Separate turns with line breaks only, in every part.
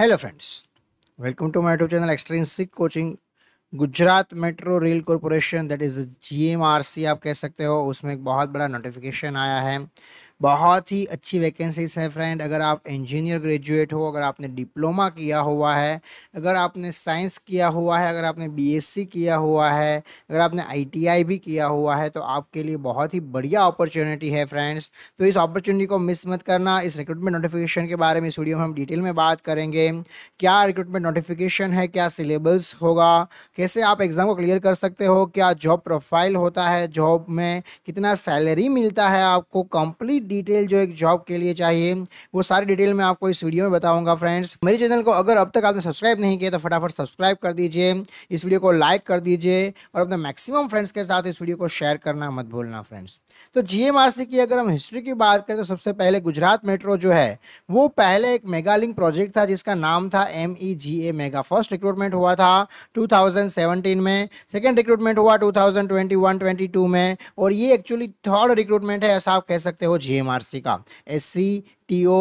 hello friends welcome to my YouTube channel extrinsic coaching Gujarat metro rail corporation that is G M R C आप कह सकते हो उसमें एक बहुत बड़ा नोटिफिकेशन आया है बहुत ही अच्छी वैकेंसीज हैं फ्रेंड अगर आप इंजीनियर ग्रेजुएट हो अगर आपने डिप्लोमा किया हुआ है अगर आपने साइंस किया हुआ है अगर आपने बीएससी किया हुआ है अगर आपने आईटीआई भी किया हुआ है तो आपके लिए बहुत ही बढ़िया अपॉर्चुनिटी है फ्रेंड्स तो इस अपॉर्चुनिटी को मिस मत करना इस रिक्रूटमेंट नोटिफिकेशन के बारे में इस वीडियो में हम डिटेल में बात करेंगे क्या रिक्रूटमेंट नोटिफिकेशन है क्या सिलेबस होगा कैसे आप एग्ज़ाम को क्लियर कर सकते हो क्या जॉब प्रोफाइल होता है जॉब में कितना सैलरी मिलता है आपको कंप्लीट डिटेल जो एक जॉब के लिए चाहिए वो सारी डिटेल मैं आपको इस वीडियो में बताऊंगा फ्रेंड्स मेरे चैनल को अगर अब तक आपने सब्सक्राइब नहीं किया तो फटाफट सब्सक्राइब कर दीजिए इस वीडियो को लाइक कर दीजिए और अपने मैक्सिमम फ्रेंड्स के साथ इस वीडियो को शेयर करना मत भूलना फ्रेंड्स तो जीएमआरसी की अगर हम हिस्ट्री की बात करें तो सबसे पहले गुजरात मेट्रो जो है वो पहले एक मेगालिंक प्रोजेक्ट था जिसका नाम था M E G A mega first recruitment हुआ था 2017 में सेकेंड रिक्रूटमेंट हुआ 2021-22 में और ये एक्चुअली थर्ड रिक्रूटमेंट है ऐसा आप कह सकते हो जीएमआरसी का एस सी टीओ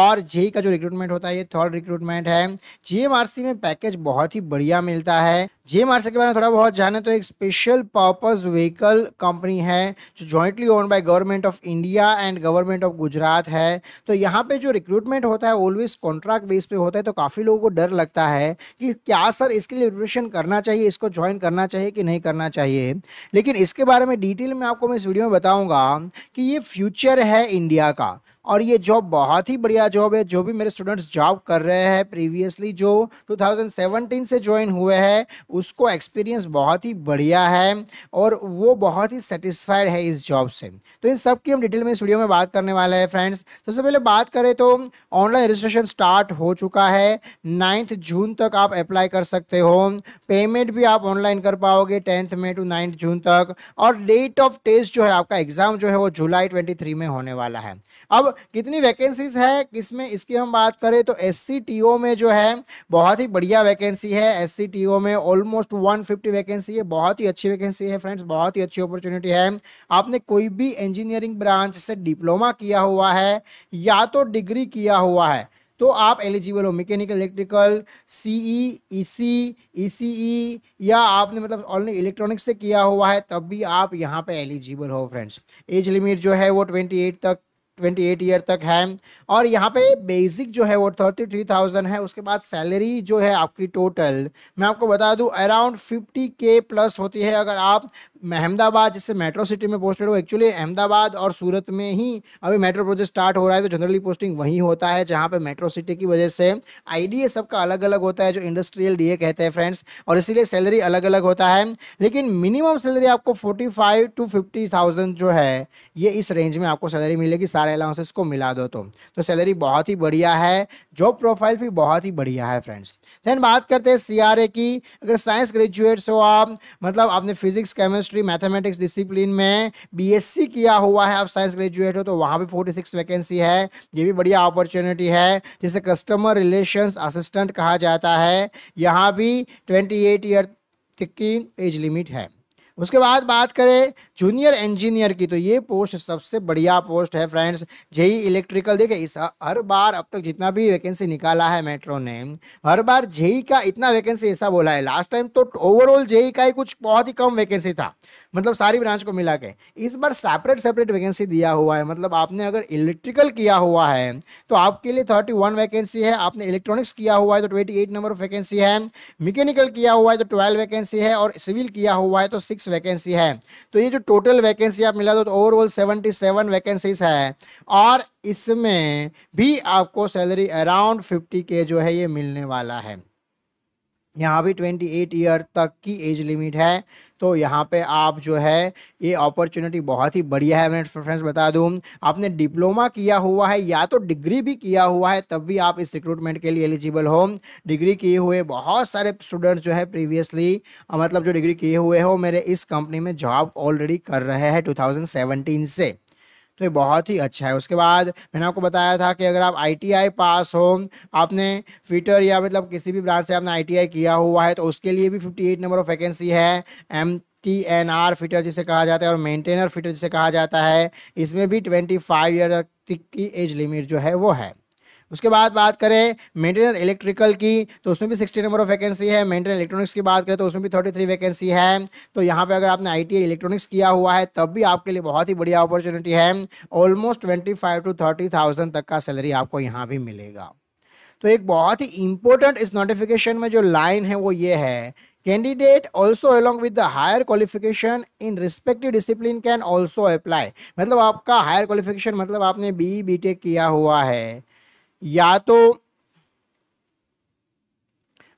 और जे का जो रिक्रूटमेंट होता है ये थर्ड रिक्रूटमेंट है जीएमआरसी में पैकेज बहुत ही बढ़िया मिलता है जीएमआरसी के बारे में थोड़ा बहुत जाने तो एक स्पेशल पर्पज व्हीकल कंपनी है जो jointly own by government of India and government of Gujarat है तो यहाँ पे जो रिक्रूटमेंट होता है ऑलवेज कॉन्ट्रैक्ट बेस पे होता है तो काफ़ी लोगों को डर लगता है कि क्या सर इसके लिए प्रिपरेशन करना चाहिए इसको ज्वाइन करना चाहिए कि नहीं करना चाहिए लेकिन इसके बारे में डिटेल में आपको मैं इस वीडियो में बताऊँगा कि ये फ्यूचर है इंडिया का और ये जॉब बहुत ही बढ़िया जॉब है जो भी मेरे स्टूडेंट्स जॉब कर रहे हैं प्रीवियसली जो 2017 से ज्वाइन हुए हैं उसको एक्सपीरियंस बहुत ही बढ़िया है और वो बहुत ही सेटिस्फाइड है इस जॉब से तो इन सब की हम डिटेल में इस वीडियो में बात करने वाले हैं फ्रेंड्स सबसे पहले बात करें तो ऑनलाइन रजिस्ट्रेशन स्टार्ट हो चुका है नाइन्थ जून तक आप अप्लाई कर सकते हो पेमेंट भी आप ऑनलाइन कर पाओगे टेंथ में टू नाइन्थ जून तक और डेट ऑफ टेस्ट जो है आपका एग्जाम जो है वो जुलाई ट्वेंटी में होने वाला है अब कितनी वैकेंसीज है किसमें इसकी हम बात करें तो एस में जो है बहुत ही बढ़िया वैकेंसी है एस में ऑलमोस्ट वन वैकेंसी है बहुत ही अच्छी वैकेंसी है फ्रेंड्स बहुत ही अच्छी अपॉर्चुनिटी है आपने कोई भी इंजीनियरिंग ब्रांच से डिप्लोमा किया हुआ है या तो डिग्री किया हुआ है तो आप एलिजिबल हो mechanical electrical CE EC ECE या आपने मतलब ऑनली इलेक्ट्रॉनिक्स से किया हुआ है तब भी आप यहाँ पे एलिजिबल हो फ्रेंड्स एज लिमिट जो है वो 28 तक ट्वेंटी एट ईयर तक है और यहाँ पे बेसिक जो है वो थर्टी थ्री थाउजेंड है उसके बाद सैलरी जो है आपकी टोटल मैं आपको बता दूँ अराउंड फिफ्टी के प्लस होती है अगर आप अहमदाबाद जिससे मेट्रो सिटी में पोस्टेड हो एक्चुअली अहमदाबाद और सूरत में ही अभी मेट्रो प्रोजेक्ट स्टार्ट हो रहा है तो जनरली पोस्टिंग वहीं होता है जहाँ पे मेट्रो सिटी की वजह से आईडीए सबका अलग अलग होता है जो इंडस्ट्रियल डीए कहते हैं फ्रेंड्स और इसीलिए सैलरी अलग अलग होता है लेकिन मिनिमम सैलरी आपको forty five to fifty thousand जो है ये इस रेंज में आपको सैलरी मिलेगी सारे अलाउंसेस को मिला दो तो, तो सैलरी बहुत ही बढ़िया है जॉब प्रोफाइल भी बहुत ही बढ़िया है फ्रेंड्स देन बात करते हैं सी की अगर साइंस ग्रेजुएट्स हो आप मतलब आपने physics chemistry chemistry mathematics discipline में बीएससी किया हुआ है आप साइंस ग्रेजुएट हो तो वहाँ भी फोर्टी सिक्स वैकेंसी है ये भी बढ़िया अपॉर्चुनिटी है जिसे कस्टमर रिलेशंस असिस्टेंट कहा जाता है यहाँ भी ट्वेंटी एट ईयर तक की एज लिमिट है उसके बाद बात करें जूनियर इंजीनियर की तो ये पोस्ट सबसे बढ़िया पोस्ट है फ्रेंड्स जेई इलेक्ट्रिकल देखिए इस हर बार अब तक जितना भी वैकेंसी निकाला है मेट्रो ने हर बार जेई का इतना वैकेंसी ऐसा बोला है लास्ट टाइम तो ओवरऑल जेई का ही कुछ बहुत ही कम वैकेंसी था मतलब सारी ब्रांच को मिला के इस बार सेपरेट सेपरेट वैकेंसी दिया हुआ है मतलब आपने अगर इलेक्ट्रिकल किया हुआ है तो आपके लिए थर्टी वन वैकेंसी है आपने इलेक्ट्रॉनिक्स किया हुआ है तो twenty eight number of vacancy है मैकेनिकल किया हुआ है तो ट्वेल्व वैकेंसी है और सिविल किया हुआ है तो सिक्स वैकेंसी है तो ये जो टोटल वैकेंसी आप मिला दो तो ओवरऑल सेवेंटी सेवन वैकेंसीज है और इसमें भी आपको सैलरी अराउंड फिफ्टी के जो है ये मिलने वाला है यहाँ भी 28 ईयर तक की एज लिमिट है तो यहाँ पे आप जो है ये अपॉर्चुनिटी बहुत ही बढ़िया है मैं फ्रेंड्स बता दूँ आपने डिप्लोमा किया हुआ है या तो डिग्री भी किया हुआ है तब भी आप इस रिक्रूटमेंट के लिए एलिजिबल हो डिग्री किए हुए बहुत सारे स्टूडेंट्स जो है प्रीवियसली मतलब जो डिग्री किए हुए हो मेरे इस कंपनी में जॉब ऑलरेडी कर रहे हैं टू से तो ये बहुत ही अच्छा है उसके बाद मैंने आपको बताया था कि अगर आप आईटीआई पास हो आपने फीटर या मतलब किसी भी ब्रांच से आपने आईटीआई किया हुआ है तो उसके लिए भी 58 नंबर ऑफ वैकेंसी है M T N R fitter जिसे कहा जाता है और मेंटेनर फिटर जिसे कहा जाता है इसमें भी 25 ईयर तक की एज लिमिट जो है वो है उसके बाद बात करें मेंटेनर इलेक्ट्रिकल की तो उसमें भी सिक्सटी नंबर ऑफ वैकेंसी है मेंटेनर इलेक्ट्रॉनिक्स की बात करें तो उसमें भी थर्टी थ्री वैकेंसी है तो यहाँ पर अगर आपने आई इलेक्ट्रॉनिक्स किया हुआ है तब भी आपके लिए बहुत ही बढ़िया अपॉर्चुनिटी है almost twenty five to thirty thousand तक का सैलरी आपको यहाँ भी मिलेगा तो एक बहुत ही इंपॉर्टेंट इस नोटिफिकेशन में जो लाइन है वो ये है candidate also along with the higher qualification in respective discipline can also apply मतलब आपका हायर क्वालिफिकेशन मतलब आपने बी बी टेक किया हुआ है या तो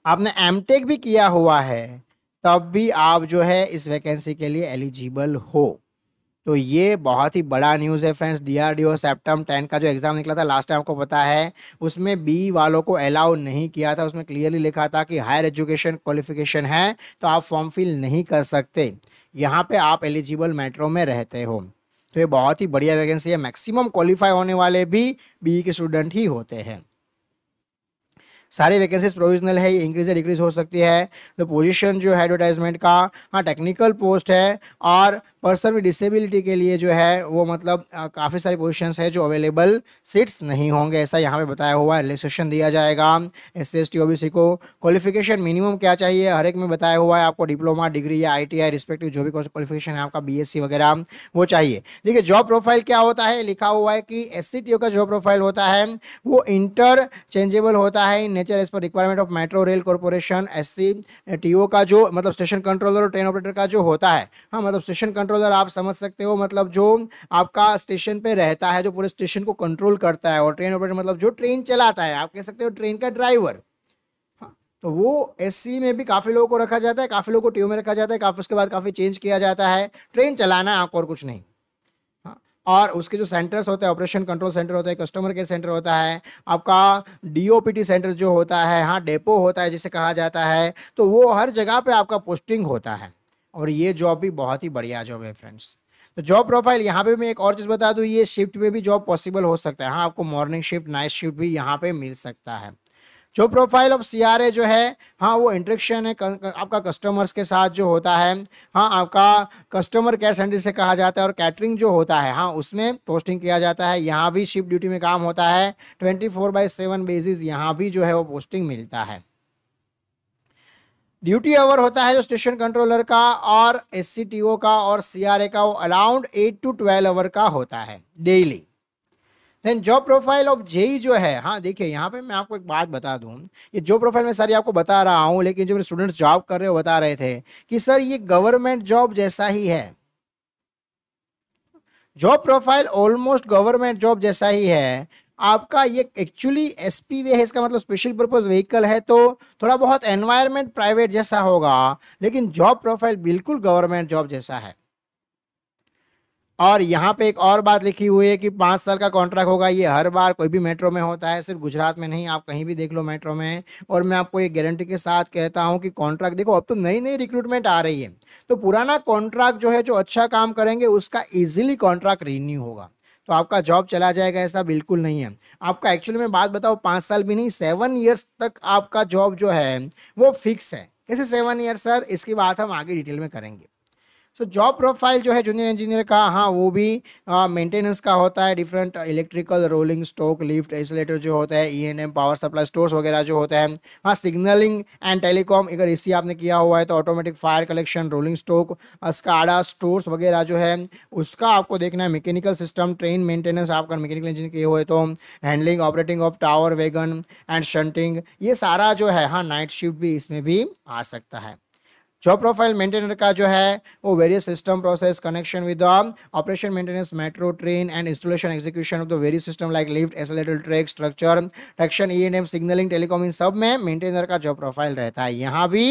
आपने एम टेक भी किया हुआ है तब भी आप जो है इस वैकेंसी के लिए एलिजिबल हो तो ये बहुत ही बड़ा न्यूज़ है फ्रेंड्स डीआरडीओ सेप्टम टेन का जो एग्ज़ाम निकला था लास्ट टाइम आपको पता है उसमें बी वालों को अलाउ नहीं किया था उसमें क्लियरली लिखा था कि हायर एजुकेशन क्वालिफिकेशन है तो आप फॉर्म फिल नहीं कर सकते यहाँ पे आप एलिजिबल मेट्रो में रहते हो तो ये बहुत ही बढ़िया वैकेंसी है मैक्सिमम क्वालिफाई होने वाले भी बी के स्टूडेंट ही होते हैं सारी वैकेंसीज प्रोविजनल है इंक्रीज या डिक्रीज हो सकती है तो पोजीशन जो है एडवर्टाइजमेंट का हाँ टेक्निकल पोस्ट है और पर्सन विद डिसेबिलिटी के लिए जो है वो मतलब काफ़ी सारी पोजिशन है जो अवेलेबल सीट्स नहीं होंगे ऐसा यहाँ पे बताया हुआ है रिलेक्सेशन दिया जाएगा एस सी एस टी को क्वालिफिकेशन मिनिमम क्या चाहिए हर एक में बताया हुआ है आपको डिप्लोमा डिग्री या आई टी रिस्पेक्टिव जो भी क्वालिफिकेशन है आपका बी वगैरह वो चाहिए देखिए जॉब प्रोफाइल क्या होता है लिखा हुआ है कि एस का जॉब प्रोफाइल होता है वो इंटरचेंजेबल होता है इन सिग्नेचर एज पर requirement of metro rail corporation S C का जो मतलब स्टेशन कंट्रोलर और ट्रेन ऑपरेटर का जो होता है हाँ मतलब स्टेशन कंट्रोलर आप समझ सकते हो मतलब जो आपका स्टेशन पे रहता है जो पूरे स्टेशन को कंट्रोल करता है और ट्रेन ऑपरेटर मतलब जो ट्रेन चलाता है आप कह सकते हो ट्रेन का ड्राइवर हाँ, तो वो एस में भी काफ़ी लोगों को रखा जाता है काफ़ी लोगों को टीओ में रखा जाता है काफ़ी उसके बाद काफ़ी चेंज किया जाता है ट्रेन चलाना आपको और कुछ नहीं और उसके जो सेंटर्स होते हैं ऑपरेशन कंट्रोल सेंटर होता है कस्टमर केयर सेंटर होता है आपका डीओपीटी सेंटर जो होता है हाँ डेपो होता है जिसे कहा जाता है तो वो हर जगह पे आपका पोस्टिंग होता है और ये जॉब भी बहुत ही बढ़िया जॉब है फ्रेंड्स तो जॉब प्रोफाइल यहाँ पे मैं एक और चीज़ बता दूँ ये शिफ्ट में भी जॉब पॉसिबल हो सकता है हाँ आपको मॉर्निंग शिफ्ट नाइट शिफ्ट भी यहाँ पे मिल सकता है जो प्रोफाइल ऑफ ए जो है हाँ वो इंट्रेक्शन है आपका कस्टमर्स के साथ जो होता है हाँ आपका कस्टमर केयर सेंटर से कहा जाता है और कैटरिंग जो होता है हाँ उसमें पोस्टिंग किया जाता है यहाँ भी शिफ्ट ड्यूटी में काम होता है twenty four by seven basis यहाँ भी जो है वो पोस्टिंग मिलता है ड्यूटी आवर होता है जो स्टेशन कंट्रोलर का और एस का और सी का वो allowed eight to twelve hour का होता है daily then job profile of JE जो है हाँ देखिए यहाँ पे मैं आपको एक बात बता दूँ ये जॉब प्रोफाइल मैं सारी आपको बता रहा हूँ लेकिन जो मेरे स्टूडेंट्स जॉब कर रहे हो बता रहे थे कि सर ये गवर्नमेंट जॉब जैसा ही है job profile almost government job जैसा ही है आपका ये एक्चुअली एस पी वे है इसका मतलब स्पेशल पर्पज व्हीकल है तो थोड़ा बहुत एनवायरमेंट प्राइवेट जैसा होगा लेकिन जॉब प्रोफाइल बिल्कुल गवर्नमेंट जॉब जैसा है और यहाँ पे एक और बात लिखी हुई है कि पाँच साल का कॉन्ट्रैक्ट होगा ये हर बार कोई भी मेट्रो में होता है सिर्फ गुजरात में नहीं आप कहीं भी देख लो मेट्रो में और मैं आपको ये गारंटी के साथ कहता हूँ कि कॉन्ट्रैक्ट देखो अब तो नई नई रिक्रूटमेंट आ रही है तो पुराना कॉन्ट्रैक्ट जो है जो अच्छा काम करेंगे उसका ईजिली कॉन्ट्रैक्ट रिन्यू होगा तो आपका जॉब चला जाएगा ऐसा बिल्कुल नहीं है आपका एक्चुअली में बात बताओ पाँच साल भी नहीं सेवन ईयर्स तक आपका जॉब जो है वो फिक्स है कैसे सेवन ईयर सर इसकी बात हम आगे डिटेल में करेंगे सो जॉब प्रोफाइल जो है जूनियर इंजीनियर का हाँ वो भी मेंटेनेंस का होता है different electrical rolling stock lift escalator जो होता है E N M power supply stores वगैरह जो होता है हाँ सिग्नलिंग एंड टेलीकॉम अगर इसी आपने किया हुआ है तो automatic fire collection rolling stock SCADA stores वगैरह जो है उसका आपको देखना है मैकेनिकल सिस्टम ट्रेन मेंटेनेंस आपका मैकेनिकल इंजीनियर किए हुए तो handling operating of tower wagon and shunting ये सारा जो है हाँ नाइट शिफ्ट भी इसमें भी आ सकता है जॉब प्रोफाइल मेंटेनर का जो है वो various system process connection with operation maintenance metro train and installation execution of the various system like lift escalator track structure traction E N M signalling telecom इन सब में मेंटेनर का job profile रहता है यहाँ भी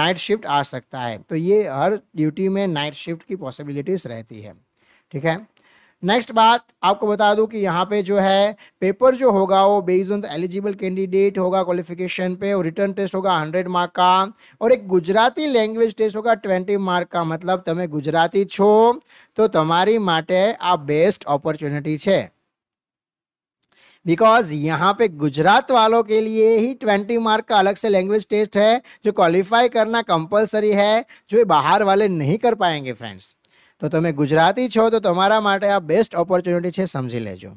नाइट शिफ्ट आ सकता है तो ये हर ड्यूटी में नाइट शिफ्ट की पॉसिबिलिटीज रहती है ठीक है नेक्स्ट बात आपको बता दूं कि यहाँ पे जो है पेपर जो होगा वो based on the eligible candidate होगा क्वालिफिकेशन पे और रिटर्न टेस्ट होगा हंड्रेड मार्क का और एक गुजराती लैंग्वेज टेस्ट होगा 20 मार्क का मतलब तुम्हें गुजराती छो तो तुम्हारी माटे आ बेस्ट अपॉर्चुनिटी है बिकॉज यहाँ पे गुजरात वालों के लिए ही ट्वेंटी मार्क का अलग से लैंग्वेज टेस्ट है जो क्वालिफाई करना कंपलसरी है जो बाहर वाले नहीं कर पाएंगे फ्रेंड्स તો તમે ગુજરાતી છો તો તમારા માટે આ બેસ્ટ ઓપોર્ચ્યુનિટી છે સમજી લેજો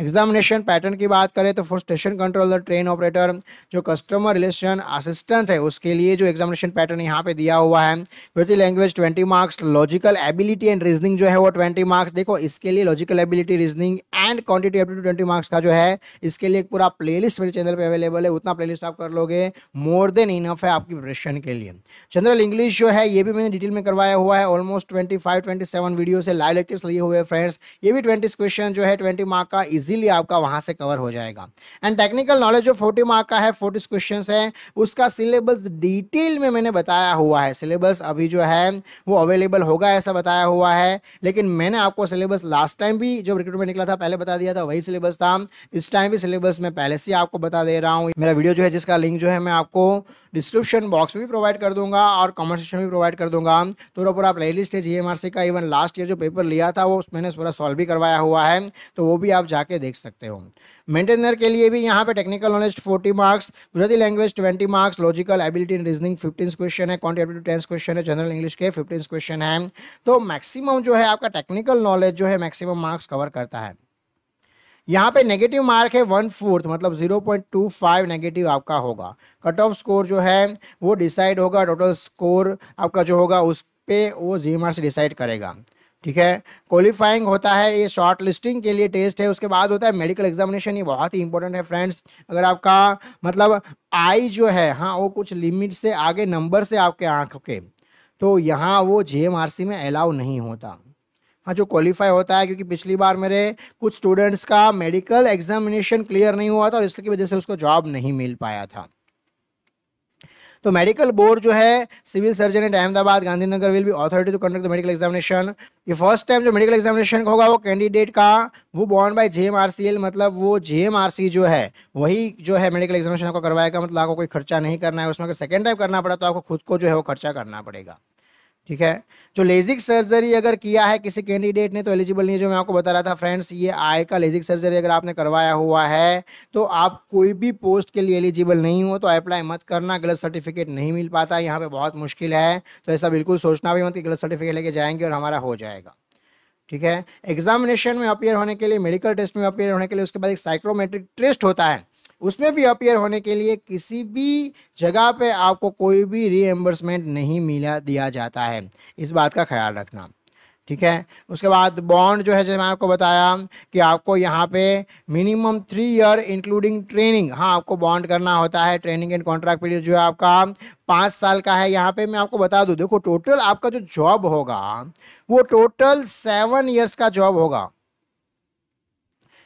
एग्जामिनेशन पैटर्न की बात करें तो for station controller train operator जो कस्टमर रिलेशन असिस्टेंट है उसके लिए जो एग्जामिनेशन पैटर्न यहाँ पे दिया हुआ है with language twenty marks logical ability and reasoning जो है वो ट्वेंटी मार्क्स देखो इसके लिए logical ability reasoning and quantity aptitude twenty marks का जो है इसके लिए एक पूरा प्ले मेरे चैनल पर अवेलेबल है उतना प्ले आप कर लोगे मोर देन इनफ है आपकी प्रिपरेशन के लिए जनरल इंग्लिश जो है ये भी मैंने डिटेल में करवाया हुआ है ऑलमोस्ट ट्वेंटी फाइव वीडियो से लाइव लेक्चर्स लिए हुए फ्रेंड्स ये भी ट्वेंटी क्वेश्चन जो है ट्वेंटी मार्क का इजीली आपका वहां से कवर हो जाएगा एंड टेक्निकल नॉलेज जो फोर्टी मार्क का है फोर्टी क्वेश्चन है उसका सिलेबस डिटेल में मैंने बताया हुआ है सिलेबस अभी जो है वो अवेलेबल होगा ऐसा बताया हुआ है लेकिन मैंने आपको सिलेबस लास्ट टाइम भी जब रिक्रूटमेंट निकला था पहले बता दिया था वही सिलेबस था इस टाइम भी सिलेबस मैं पहले से आपको बता दे रहा हूँ मेरा वीडियो जो है जिसका लिंक जो है मैं आपको डिस्क्रिप्शन बॉक्स में भी प्रोवाइड कर दूंगा और कॉमर्सेशन भी प्रोवाइड कर दूंगा तो पूरा प्ले लिस्ट है जी का इवन लास्ट ईयर जो पेपर लिया था वो मैंने पूरा सॉल्व भी करवाया हुआ है तो वो भी आप जाके करके देख सकते हो मेंटेनर के लिए भी यहाँ पे technical knowledge forty marks Gujarati language twenty marks logical ability in reasoning fifteen question है क्वान्टिटेटिव टेंस क्वेश्चन है जनरल इंग्लिश के फिफ्टीन क्वेश्चन है तो मैक्सिमम जो है आपका टेक्निकल नॉलेज जो है मैक्सिमम मार्क्स कवर करता है यहाँ पे नेगेटिव मार्क है वन फोर्थ मतलब zero point two five negative आपका होगा कट ऑफ स्कोर जो है वो डिसाइड होगा टोटल स्कोर आपका जो होगा उस पे वो जी मार्क्स डिसाइड करेगा ठीक है क्वालिफाइंग होता है ये शॉर्ट लिस्टिंग के लिए टेस्ट है उसके बाद होता है मेडिकल एग्जामिनेशन ये बहुत ही इंपॉर्टेंट है फ्रेंड्स अगर आपका मतलब आई जो है हाँ वो कुछ लिमिट से आगे नंबर से आपके आँख के तो यहाँ वो जे में अलाउ नहीं होता हाँ जो क्वालिफाई होता है क्योंकि पिछली बार मेरे कुछ स्टूडेंट्स का मेडिकल एग्जामिनेशन क्लियर नहीं हुआ था और इसकी वजह से उसको जॉब नहीं मिल पाया था तो मेडिकल बोर्ड जो है civil surgeon at Ahmedabad Gandhinagar will be authority to conduct the medical examination ये फर्स्ट टाइम जो मेडिकल एग्जामिनेशन होगा वो कैंडिडेट का वो बॉन्ड बाय जे मतलब वो जे जो है वही जो है मेडिकल एग्जामिनेशन आपको करवाएगा मतलब आपको कोई खर्चा नहीं करना है उसमें अगर सेकेंड टाइम करना पड़ा तो आपको खुद को जो है वो खर्चा करना पड़ेगा ठीक है जो लेजिक सर्जरी अगर किया है किसी कैंडिडेट ने तो एलिजिबल नहीं है जो मैं आपको बता रहा था फ्रेंड्स ये आय का लेजिक सर्जरी अगर आपने करवाया हुआ है तो आप कोई भी पोस्ट के लिए एलिजिबल नहीं हो तो अप्लाई मत करना गलत सर्टिफिकेट नहीं मिल पाता यहाँ पे बहुत मुश्किल है तो ऐसा बिल्कुल सोचना भी मत कि गलत सर्टिफिकेट लेके जाएंगे और हमारा हो जाएगा ठीक है एग्जामिनेशन में अपेयर होने के लिए मेडिकल टेस्ट में अपेयर होने के लिए उसके बाद एक साइक्रोमेट्रिक टेस्ट होता है उसमें भी अपीयर होने के लिए किसी भी जगह पे आपको कोई भी रीएम्बर्समेंट नहीं मिला दिया जाता है इस बात का ख्याल रखना ठीक है उसके बाद बॉन्ड जो है जैसे मैं आपको बताया कि आपको यहाँ पे minimum three year including training हाँ आपको बॉन्ड करना होता है ट्रेनिंग एंड कॉन्ट्रैक्ट पीरियड जो है आपका पाँच साल का है यहाँ पे मैं आपको बता दूँ देखो टोटल आपका जो जॉब होगा वो टोटल सेवन ईयर्स का जॉब होगा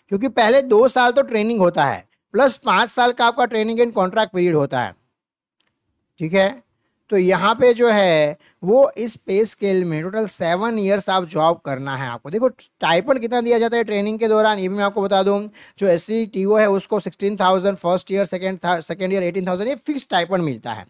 क्योंकि पहले दो साल तो ट्रेनिंग होता है प्लस पाँच साल का आपका ट्रेनिंग एंड कॉन्ट्रैक्ट पीरियड होता है ठीक है तो यहाँ पे जो है वो इस पे स्केल में टोटल सेवन ईयर्स आप जॉब करना है आपको देखो टाइपन कितना दिया जाता है ट्रेनिंग के दौरान ये भी मैं आपको बता दूँ जो एस सी है उसको sixteen thousand first year second second year eighteen thousand ये फिक्स टाइपन मिलता है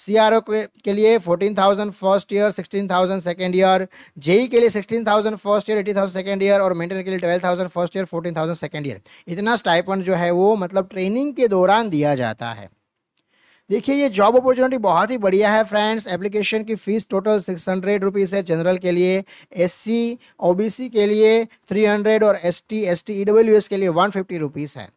सीआरओ के, के लिए fourteen thousand first year sixteen thousand second year JE के लिए sixteen thousand first year eighteen thousand second year और मेंटेन के लिए twelve thousand first year fourteen thousand second year इतना स्टाइपेंड जो है वो मतलब ट्रेनिंग के दौरान दिया जाता है देखिए ये जॉब अपॉर्चुनिटी बहुत ही बढ़िया है फ्रेंड्स एप्लीकेशन की fees total six hundred rupees है जनरल के लिए एससी ओबीसी के लिए थ्री हंड्रेड और एसटी एसटी ईडब्ल्यूएस के लिए वन फिफ्टी रुपीज़ है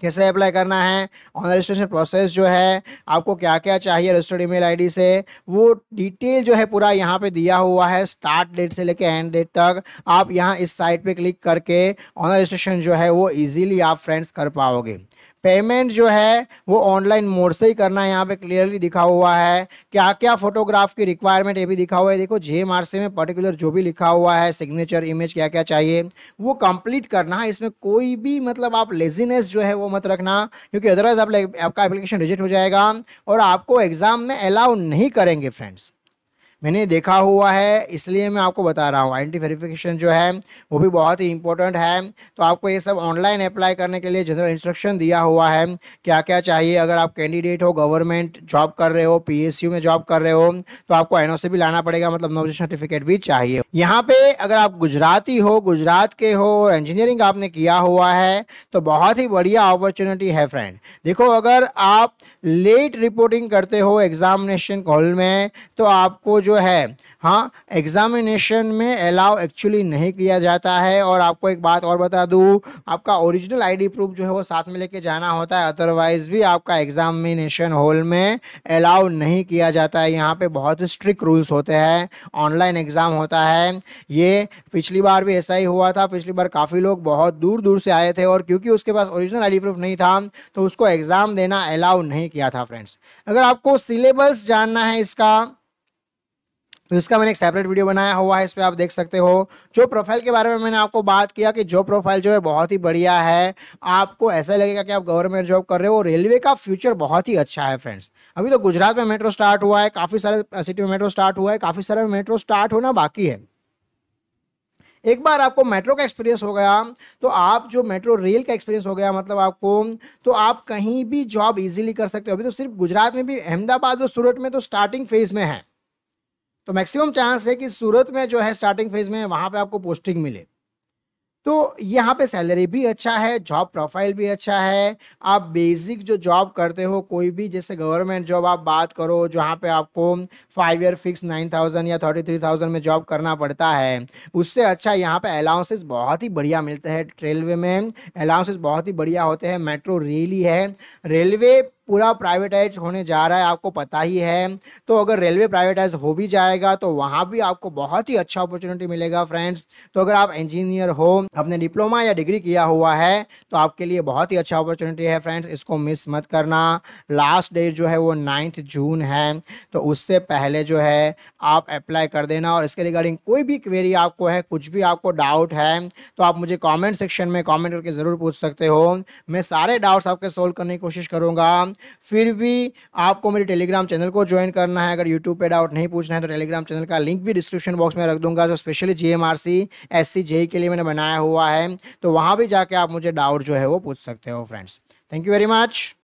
कैसे अप्लाई करना है ऑनलाइन रजिस्ट्रेशन प्रोसेस जो है आपको क्या क्या चाहिए रजिस्टर्ड ईमेल आईडी से वो डिटेल जो है पूरा यहाँ पे दिया हुआ है स्टार्ट डेट से लेकर एंड डेट तक आप यहाँ इस साइट पे क्लिक करके ऑनलाइन रजिस्ट्रेशन जो है वो ईजिली आप फ्रेंड्स कर पाओगे पेमेंट जो है वो ऑनलाइन मोड से ही करना है यहाँ पे क्लियरली दिखा हुआ है क्या क्या फोटोग्राफ की रिक्वायरमेंट ये भी दिखा हुआ है देखो जे में पर्टिकुलर जो भी लिखा हुआ है सिग्नेचर इमेज क्या क्या चाहिए वो कंप्लीट करना है इसमें कोई भी मतलब आप लेजीनेस जो है वो मत रखना क्योंकि अदरवाइज आप आपका एप्लीकेशन रिजेक्ट हो जाएगा और आपको एग्ज़ाम में अलाउ नहीं करेंगे फ्रेंड्स मैंने देखा हुआ है इसलिए मैं आपको बता रहा हूँ आइडेंटी वेरिफिकेशन जो है वो भी बहुत ही इंपॉर्टेंट है तो आपको ये सब ऑनलाइन अप्लाई करने के लिए जनरल इंस्ट्रक्शन दिया हुआ है क्या क्या चाहिए अगर आप कैंडिडेट हो गवर्नमेंट जॉब कर रहे हो पी में जॉब कर रहे हो तो आपको एन भी लाना पड़ेगा मतलब नॉलेज सर्टिफिकेट भी चाहिए यहाँ पे अगर आप गुजराती हो गुजरात के हो इंजीनियरिंग आपने किया हुआ है तो बहुत ही बढ़िया अपॉर्चुनिटी है फ्रेंड देखो अगर आप लेट रिपोर्टिंग करते हो एग्जामिनेशन कॉल में तो आपको जो जो है हाँ एग्ज़ामिनेशन में अलाउ एक्चुअली नहीं किया जाता है और आपको एक बात और बता दूँ आपका ओरिजिनल आईडी प्रूफ जो है वो साथ में लेके जाना होता है अदरवाइज भी आपका एग्ज़ामिनेशन हॉल में अलाउ नहीं किया जाता है यहाँ पे बहुत स्ट्रिक्ट रूल्स होते हैं ऑनलाइन एग्ज़ाम होता है ये पिछली बार भी ऐसा ही हुआ था पिछली बार काफ़ी लोग बहुत दूर दूर से आए थे और क्योंकि उसके पास ओरिजिनल आई प्रूफ नहीं था तो उसको एग्ज़ाम देना अलाउ नहीं किया था फ्रेंड्स अगर आपको सिलेबस जानना है इसका तो इसका मैंने एक सेपरेट वीडियो बनाया हुआ है इस पर आप देख सकते हो जो प्रोफाइल के बारे में मैंने आपको बात किया कि जो प्रोफाइल जो है बहुत ही बढ़िया है आपको ऐसा लगेगा कि आप गवर्नमेंट जॉब कर रहे हो रेलवे का फ्यूचर बहुत ही अच्छा है फ्रेंड्स अभी तो गुजरात में मेट्रो स्टार्ट हुआ है काफ़ी सारे सिटी में मेट्रो स्टार्ट हुआ है काफ़ी सारे मेट्रो स्टार्ट होना बाकी है एक बार आपको मेट्रो का एक्सपीरियंस हो गया तो आप जो मेट्रो रेल का एक्सपीरियंस हो गया मतलब आपको तो आप कहीं भी जॉब इजीली कर सकते हो अभी तो सिर्फ गुजरात में भी अहमदाबाद और सूरत में तो स्टार्टिंग फेज में है तो मैक्सिमम चांस है कि सूरत में जो है स्टार्टिंग फेज में वहाँ पे आपको पोस्टिंग मिले तो यहाँ पे सैलरी भी अच्छा है जॉब प्रोफाइल भी अच्छा है आप बेसिक जो जॉब करते हो कोई भी जैसे गवर्नमेंट जॉब आप बात करो जहाँ पे आपको five year fix nine thousand या थर्टी थ्री थाउजेंड में जॉब करना पड़ता है उससे अच्छा यहाँ पे अलाउंसेस बहुत ही बढ़िया मिलते हैं रेलवे में अलाउंसेस बहुत ही बढ़िया होते हैं मेट्रो रेल ही है रेलवे पूरा प्राइवेटाइज होने जा रहा है आपको पता ही है तो अगर रेलवे प्राइवेटाइज हो भी जाएगा तो वहाँ भी आपको बहुत ही अच्छा अपॉर्चुनिटी मिलेगा फ्रेंड्स तो अगर आप इंजीनियर हो अपने डिप्लोमा या डिग्री किया हुआ है तो आपके लिए बहुत ही अच्छा अपॉर्चुनिटी है फ्रेंड्स इसको मिस मत करना लास्ट डेट जो है वो नाइन्थ जून है तो उससे पहले जो है आप अप्लाई कर देना और इसके रिगार्डिंग कोई भी क्वेरी आपको है कुछ भी आपको डाउट है तो आप मुझे कॉमेंट सेक्शन में कॉमेंट करके ज़रूर पूछ सकते हो मैं सारे डाउट्स आपके सोल्व करने की कोशिश करूँगा फिर भी आपको मेरे टेलीग्राम चैनल को ज्वाइन करना है अगर यूट्यूब पे डाउट नहीं पूछना है तो टेलीग्राम चैनल का लिंक भी डिस्क्रिप्शन बॉक्स में रख दूंगा जो स्पेशली जी एम के लिए मैंने बनाया हुआ है तो वहाँ भी जाके आप मुझे डाउट जो है वो पूछ सकते हो friends thank you very much